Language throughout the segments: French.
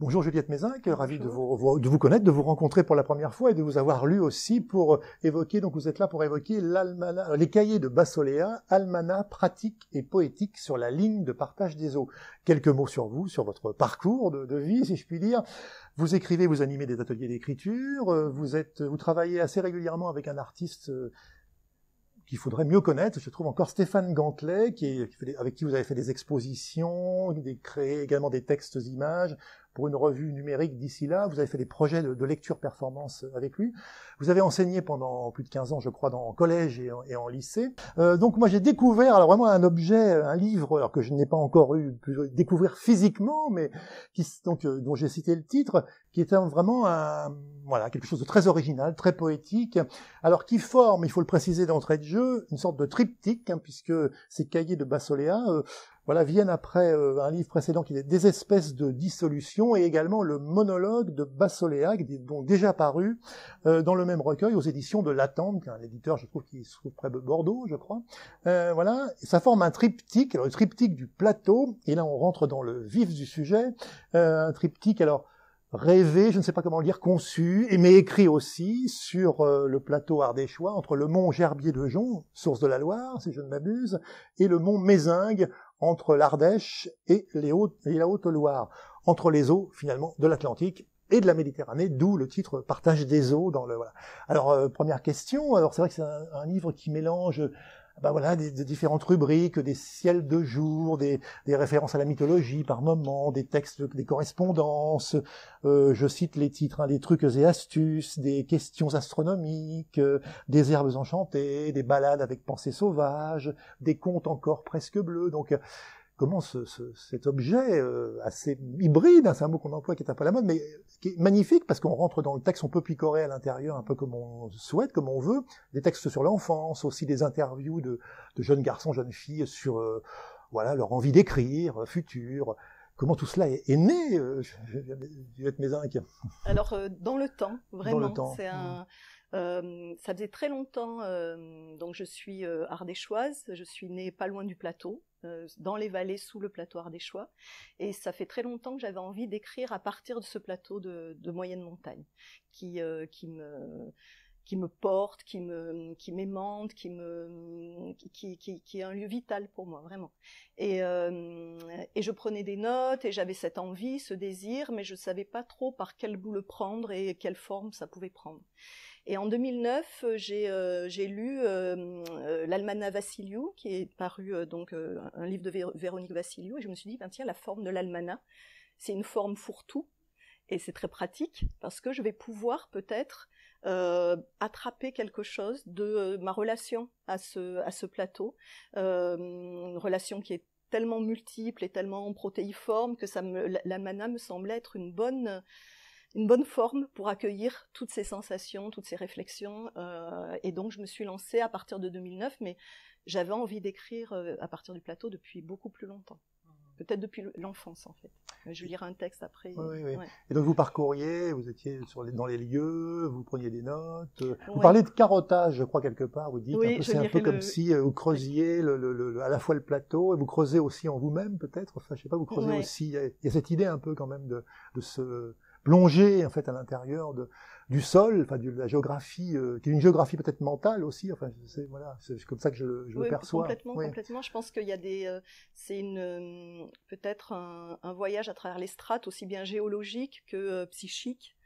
Bonjour Juliette Mézinc, ravi de vous, de vous, connaître, de vous rencontrer pour la première fois et de vous avoir lu aussi pour euh, évoquer, donc vous êtes là pour évoquer les cahiers de Bassoléa, almanach pratique et poétique sur la ligne de partage des eaux. Quelques mots sur vous, sur votre parcours de, vie, si je puis dire. Vous écrivez, vous animez des ateliers d'écriture, euh, vous travaillez assez régulièrement avec un artiste euh, qu'il faudrait mieux connaître. Je trouve encore Stéphane Gantelet, avec qui vous avez fait des expositions, créé également des textes images pour une revue numérique d'ici là. Vous avez fait des projets de, lecture performance euh, avec lui. Vous avez enseigné pendant plus de 15 ans, je crois, dans, en collège et en, lycée. Euh, donc moi, j'ai découvert alors vraiment un objet, un livre alors que je n'ai pas encore eu pu découvrir physiquement, mais qui, donc, euh, dont j'ai cité le titre, qui est vraiment un, voilà, quelque chose de très original, très poétique, alors qui forme, il faut le préciser d'entrée de jeu, une sorte de triptyque, hein, puisque ces cahiers de Bassolea voilà, viennent après euh, un livre précédent qui est Des espèces de dissolution et également le monologue de Bassoléac, donc déjà paru euh, dans le même recueil aux éditions de Latente, un éditeur, je trouve, qui se trouve près de Bordeaux, je crois. Euh, voilà, ça forme un triptyque, alors le triptyque du plateau, et là on rentre dans le vif du sujet, un triptyque, alors rêvé, je ne sais pas comment le dire, conçu, mais écrit aussi sur le plateau ardéchois, entre le mont Gerbier de Jonc, source de la Loire, si je ne m'abuse, et le mont Mézingue, entre l'Ardèche et, la Haute-Loire, entre les eaux finalement de l'Atlantique et de la Méditerranée, d'où le titre Partage des eaux. Dans le, voilà. Alors, euh, première question, alors c'est vrai que c'est un, livre qui mélange ah bah voilà, des, différentes rubriques, des ciels de jour, des, références à la mythologie par moment, des textes, des correspondances, euh, je cite les titres, hein, des trucs et astuces, des questions astronomiques, euh, des herbes enchantées, des balades avec pensées sauvages, des contes encore presque bleus. Donc euh, comment cet objet euh, assez hybride, hein, c'est un mot qu'on emploie qui est un peu la mode, mais qui est magnifique parce qu'on rentre dans le texte, on peut picorer à l'intérieur un peu comme on souhaite, comme on veut, des textes sur l'enfance, aussi des interviews de, jeunes garçons, jeunes filles sur euh, voilà leur envie d'écrire, euh, futur. Comment tout cela est, né, je, être mes Alors, dans le temps, vraiment, c'est un... Euh, ça faisait très longtemps, euh, donc je suis euh, ardéchoise, je suis née pas loin du plateau, euh, dans les vallées sous le plateau ardéchois, et ça fait très longtemps que j'avais envie d'écrire à partir de ce plateau de, de moyenne montagne, qui, euh, qui me qui me porte, qui me qui m'aimante, qui me qui, qui, qui, est un lieu vital pour moi vraiment. Et, et je prenais des notes et j'avais cette envie, ce désir, mais je savais pas trop par quel bout le prendre et quelle forme ça pouvait prendre. Et en 2009, euh, euh, j'ai lu euh, l'Almana Vassiliou, qui est paru donc un livre de Véronique Vassiliou, et je me suis dit, ben, tiens, la forme de l'Almana, c'est une forme fourre-tout, et c'est très pratique, parce que je vais pouvoir peut-être attraper quelque chose de ma relation à ce, à ce plateau, une relation qui est tellement multiple et tellement protéiforme que me, l'Almana me semble être une bonne une bonne forme pour accueillir toutes ces sensations, toutes ces réflexions. Euh, et donc, je me suis lancée à partir de 2009, mais j'avais envie d'écrire euh, à partir du plateau depuis beaucoup plus longtemps. Peut-être depuis l'enfance, en fait. Je lirai un texte après. Oui, oui. Et donc, vous parcouriez, vous étiez sur dans les lieux, vous preniez des notes. Euh, vous parlez de carottage, je crois, quelque part. Vous dites oui, c'est un peu comme si vous creusiez à la fois le plateau et vous creusez aussi en vous-même, peut-être. Enfin, je sais pas, vous creusez aussi. Il y, a cette idée un peu, quand même, de ce plonger en fait à l'intérieur du sol, enfin de la géographie, euh, qui est une géographie peut-être mentale aussi. Enfin, c'est voilà, c'est comme ça que je je le perçois. Complètement, complètement. Je pense qu'il y a des, euh, c'est une euh, peut-être un, voyage à travers les strates aussi bien géologique que psychique,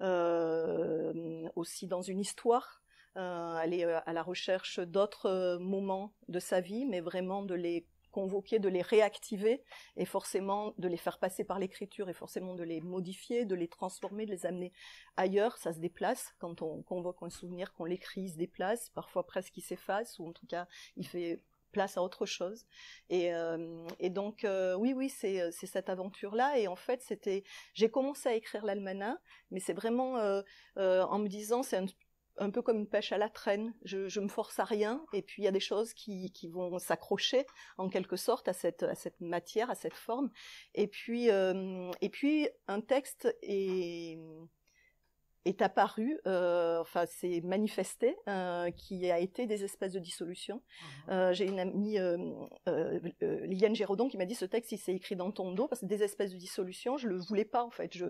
aussi dans une histoire. aller à la recherche d'autres moments de sa vie, mais vraiment de les convoquer, de les réactiver, et forcément de les faire passer par l'écriture, et forcément de les modifier, de les transformer, de les amener ailleurs. Ça se déplace quand on convoque un souvenir, qu'on l'écrit, il se déplace, parfois presque il s'efface, ou en tout cas il fait place à autre chose. Et, euh, donc, euh, oui, oui, euh, c'est cette aventure-là. Et en fait, c'était, j'ai commencé à écrire l'almanach, mais c'est vraiment en me disant, c'est un un peu comme une pêche à la traîne. Je, je me force à rien, et puis il y a des choses qui, vont s'accrocher en quelque sorte à cette, cette matière, à cette forme. Et puis, euh, et puis un texte est est apparu, euh, enfin c'est manifesté, euh, qui a été des espèces de dissolution. Euh, j'ai une amie, Liliane Géraudon, qui m'a dit ce texte il s'est écrit dans ton dos parce que des espèces de dissolution, je le voulais pas en fait. Je,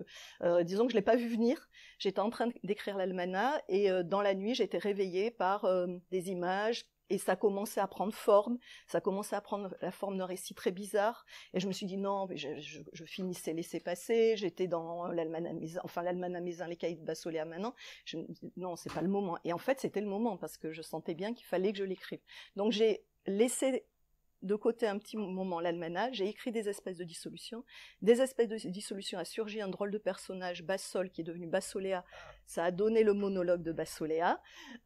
disons que je l'ai pas vu venir. J'étais en train d'écrire l'almana et dans la nuit j'étais réveillée par des images, et ça commençait à prendre forme, ça commençait à prendre la forme d'un récit très bizarre. Et je me suis dit non, mais je, je, finissais laisser passer. J'étais dans Maison, enfin un les cahiers de Bassoléa maintenant, Je me dis non, c'est pas le moment. Et en fait, c'était le moment parce que je sentais bien qu'il fallait que je l'écrive. Donc j'ai laissé de côté un petit moment l'almanach, j'ai écrit des espèces de dissolution, Des espèces de dissolution, a surgi un drôle de personnage, Bassol, qui est devenu Bassoléa. Ça a donné le monologue de Bassoléa,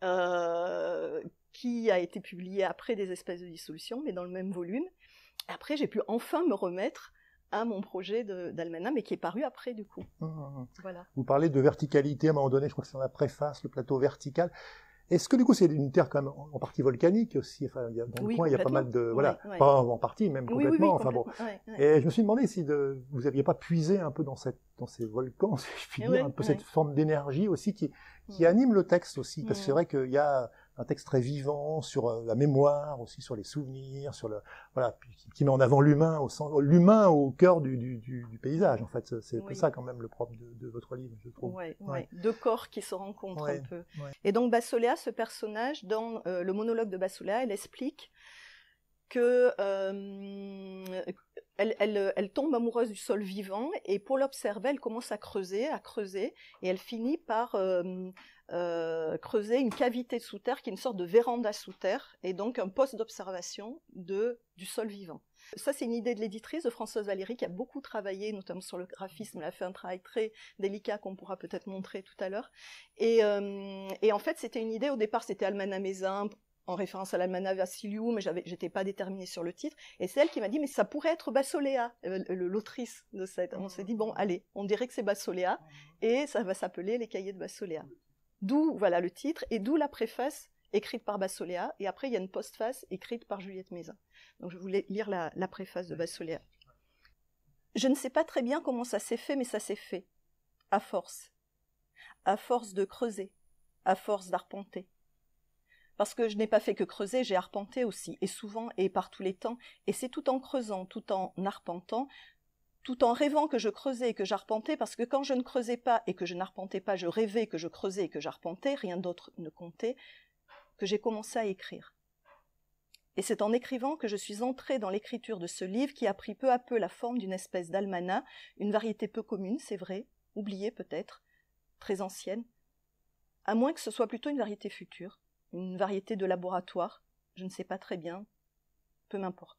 euh, qui a été publié après des espèces de dissolution, mais dans le même volume. Après, j'ai pu enfin me remettre à mon projet d'Almana, mais qui est paru après du coup. Ah. Voilà. Vous parlez de verticalité à un moment donné, je crois que c'est dans la préface, le plateau vertical. Est-ce que du coup c'est une terre quand en partie volcanique aussi enfin, il y a, Dans le coin, il y a pas mal de... Voilà, pas en partie, même complètement. Enfin, bon. Et je me suis demandé si de, vous n'aviez pas puisé un peu dans, cette, dans ces volcans, si je puis eh dire, un peu cette forme d'énergie aussi qui, qui mm. anime le texte aussi. Parce que mm. c'est vrai qu'il y a un texte très vivant sur euh, la mémoire, aussi sur les souvenirs, sur le voilà, qui, met en avant l'humain au l'humain au cœur du, paysage. En fait, c'est ça quand même le propre de, votre livre, je trouve. Deux corps qui se rencontrent un peu. Et donc Bassolea, ce personnage, dans euh, le monologue de Bassolea, elle explique que euh, euh, elle, tombe amoureuse du sol vivant et pour l'observer, elle commence à creuser, à creuser et elle finit par euh, euh, creuser une cavité sous terre qui est une sorte de véranda sous terre et donc un poste d'observation du sol vivant. Ça, c'est une idée de l'éditrice de Françoise Valéry qui a beaucoup travaillé, notamment sur le graphisme. Elle a fait un travail très délicat qu'on pourra peut-être montrer tout à l'heure. Et, en fait, c'était une idée au départ, c'était Almana Mézin, en référence à à Vassiliou, mais je j'étais pas déterminée sur le titre. Et c'est elle qui m'a dit, mais ça pourrait être Bassolea, euh, l'autrice de cette. On s'est dit, bon, allez, on dirait que c'est Bassolea, et ça va s'appeler Les Cahiers de Bassolea. D'où, voilà le titre, et d'où la préface écrite par Bassolea, et après il y a une postface écrite par Juliette Mézin. Donc je voulais lire la, la préface de Bassolea. Je ne sais pas très bien comment ça s'est fait, mais ça s'est fait. À force. À force de creuser. À force d'arpenter parce que je n'ai pas fait que creuser, j'ai arpenté aussi, et souvent et par tous les temps. Et c'est tout en creusant, tout en arpentant, tout en rêvant que je creusais et que j'arpentais, parce que quand je ne creusais pas et que je n'arpentais pas, je rêvais que je creusais et que j'arpentais, rien d'autre ne comptait, que j'ai commencé à écrire. Et c'est en écrivant que je suis entrée dans l'écriture de ce livre qui a pris peu à peu la forme d'une espèce d'almanach, une variété peu commune, c'est vrai, oubliée peut-être, très ancienne, à moins que ce soit plutôt une variété future une variété de laboratoire, je ne sais pas très bien, peu m'importe.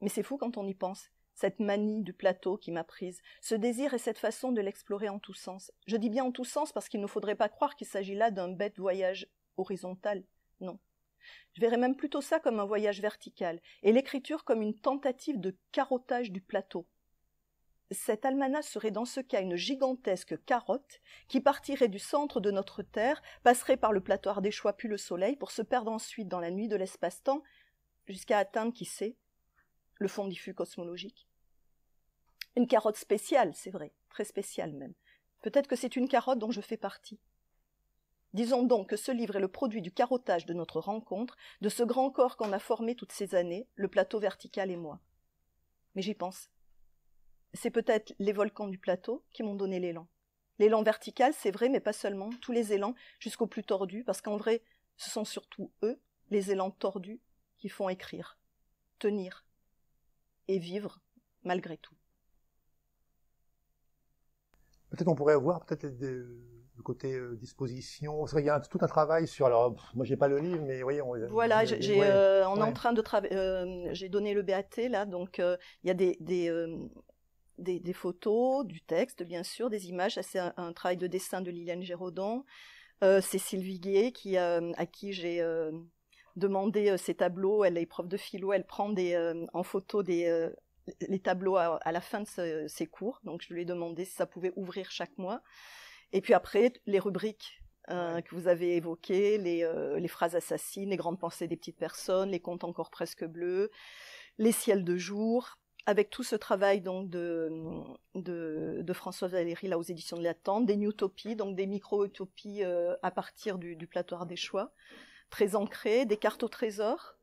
Mais c'est fou quand on y pense, cette manie du plateau qui m'a prise, ce désir et cette façon de l'explorer en tous sens. Je dis bien en tous sens parce qu'il ne faudrait pas croire qu'il s'agit là d'un bête voyage horizontal, non. Je verrais même plutôt ça comme un voyage vertical, et l'écriture comme une tentative de carottage du plateau, cet almanach serait dans ce cas une gigantesque carotte qui partirait du centre de notre Terre, passerait par le plateau Ardéchois puis le Soleil pour se perdre ensuite dans la nuit de l'espace-temps jusqu'à atteindre, qui sait, le fond diffus cosmologique. Une carotte spéciale, c'est vrai, très spéciale même. Peut-être que c'est une carotte dont je fais partie. Disons donc que ce livre est le produit du carottage de notre rencontre, de ce grand corps qu'on a formé toutes ces années, le plateau vertical et moi. Mais j'y pense c'est peut-être les volcans du plateau qui m'ont donné l'élan. L'élan vertical, c'est vrai, mais pas seulement, tous les élans jusqu'au plus tordus, parce qu'en vrai, ce sont surtout eux, les élans tordus, qui font écrire, tenir et vivre malgré tout. Peut-être on pourrait avoir, peut-être le côté euh, disposition. Il y a tout un travail sur. Alors, moi, j'ai pas le livre, mais on. Voilà, j'ai, euh, en train de travailler. Euh, j'ai donné le BAT là, donc il y a des des, photos, du texte, bien sûr, des images. C'est un, travail de dessin de Liliane Géraudon. Euh, c'est Sylvie qui, euh, à qui j'ai euh, demandé ces euh, tableaux. Elle est prof de philo, elle prend en photo les tableaux à, la fin de ses cours. Donc je lui ai demandé si ça pouvait ouvrir chaque mois. Et puis après, les rubriques que vous avez évoquées, les, les, phrases assassines, les grandes pensées des petites personnes, les contes encore presque bleus, les ciels de jour, avec tout ce travail donc de, de, de François Valéry là aux éditions de l'attente, des newtopies, donc des micro-utopies euh, à partir du, du des choix, très ancrées, des cartes au trésor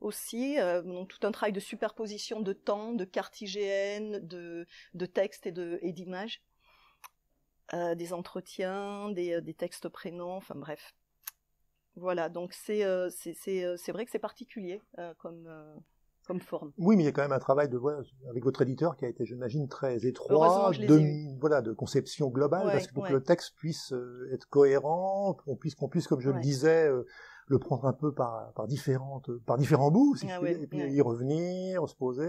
aussi, euh, donc tout un travail de superposition de temps, de cartes IGN, de, de textes et d'images, de, et euh, des entretiens, des, des textes prénoms, enfin bref. Voilà, donc c'est vrai que c'est particulier comme oui, mais il y a quand même un travail de avec votre éditeur qui a été, j'imagine, très étroit, de, voilà, de conception globale, parce que pour que le texte puisse euh, être cohérent, qu'on puisse, qu'on puisse, comme je le disais, euh, le prendre un peu par, différentes, euh, par différents bouts, ah et puis y revenir, se poser.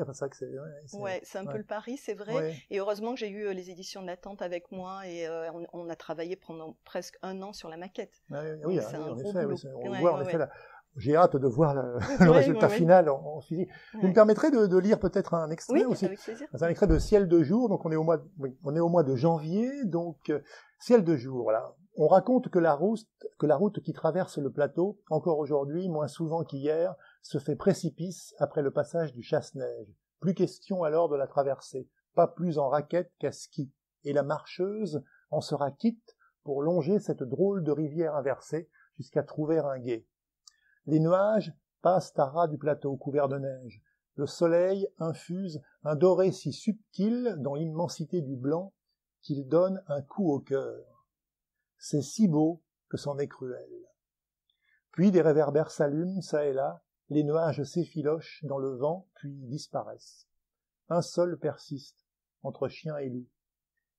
c'est. un peu le pari, c'est vrai. Et heureusement que j'ai eu les éditions de l'attente avec moi et on, a travaillé pendant presque un an sur la maquette. Ah oui, ah en effet, on voit en effet j'ai hâte de voir le, résultat final en, Vous me permettrez de, lire peut-être un extrait aussi un extrait de Ciel de jour, donc on est au mois de, janvier, donc euh, Ciel de jour, là. On raconte que la, route, qui traverse le plateau, encore aujourd'hui, moins souvent qu'hier, se fait précipice après le passage du chasse-neige. Plus question alors de la traversée, pas plus en raquette qu'à ski. Et la marcheuse en sera quitte pour longer cette drôle de rivière inversée jusqu'à trouver un guet. Les nuages passent à ras du plateau couvert de neige. Le soleil infuse un doré si subtil dans l'immensité du blanc qu'il donne un coup au cœur. C'est si beau que c'en est cruel. Puis des réverbères s'allument çà et là, les nuages s'effilochent dans le vent puis disparaissent. Un seul persiste, entre chien et loup.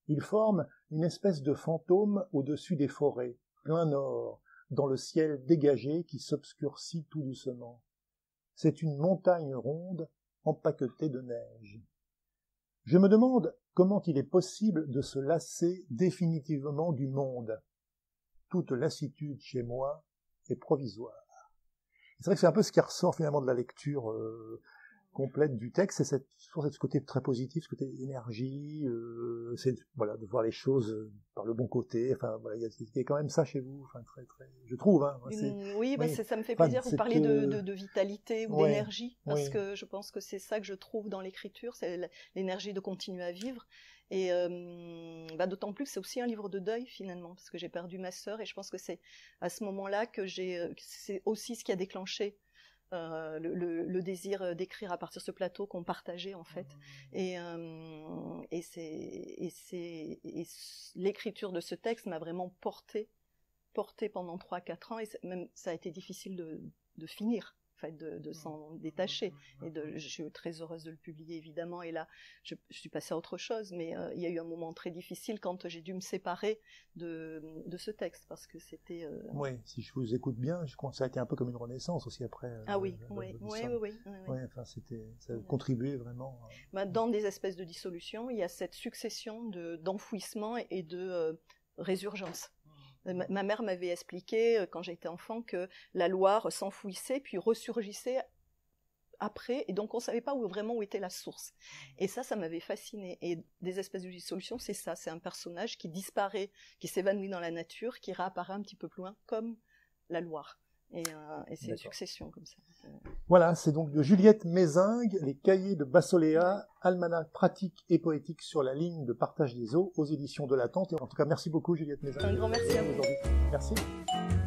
Il forme une espèce de fantôme au-dessus des forêts, plein nord, dans le ciel dégagé qui s'obscurcit tout doucement. C'est une montagne ronde empaquetée de neige. Je me demande comment il est possible de se lasser définitivement du monde. Toute lassitude chez moi est provisoire. C'est vrai que c'est un peu ce qui ressort finalement de la lecture euh, complète du texte, c'est cette, ce côté très positif, ce côté énergie, euh, c'est voilà de voir les choses euh, le bon côté. Enfin, il y, a quand même ça chez vous. je trouve. Hein, mm, oui, bah, ça me fait plaisir. vous parliez de, vitalité ou d'énergie, parce que je pense que c'est ça que je trouve dans l'écriture, c'est l'énergie de continuer à vivre. Et euh, bah, d'autant plus c'est aussi un livre de deuil finalement, parce que j'ai perdu ma sœur et je pense que c'est à ce moment-là que j'ai, euh, c'est aussi ce qui a déclenché euh, le, désir euh, d'écrire à partir de ce plateau qu'on partageait en fait. Mmh. Euh, et, c'est, l'écriture de ce texte m'a vraiment porté, porté pendant trois quatre ans et même ça a été difficile de finir fait, de, s'en détacher. Et de, je suis très heureuse de le publier, évidemment. Et là, je, suis passée à autre chose. Mais euh, il y a eu un moment très difficile quand j'ai dû me séparer de, ce texte, parce que c'était. Euh, oui, si je vous écoute bien, je ça a été un peu comme une renaissance aussi après. ah oui, oui, euh, oui, Enfin, c'était, ça a contribué vraiment. Bah, dans des espèces de dissolution, il y a cette succession de, d'enfouissement et de résurgence. Euh, ma mère m'avait expliqué euh, quand j'étais enfant que la Loire s'enfouissait puis ressurgissait après, et donc on ne savait pas où, vraiment où était la source. Et ça, ça m'avait fasciné. Et des espèces de dissolution, c'est ça, c'est un personnage qui disparaît, qui s'évanouit dans la nature, qui réapparaît un petit peu plus loin, comme la Loire. Euh, et, c'est une succession comme ça. Euh, voilà, c'est donc de Juliette Mézingue, les cahiers de Bassolea almanach pratique et poétique sur la ligne de partage des eaux aux éditions de l'attente. Et en tout cas, merci beaucoup Juliette Mézingue. Un grand merci à vous. Merci.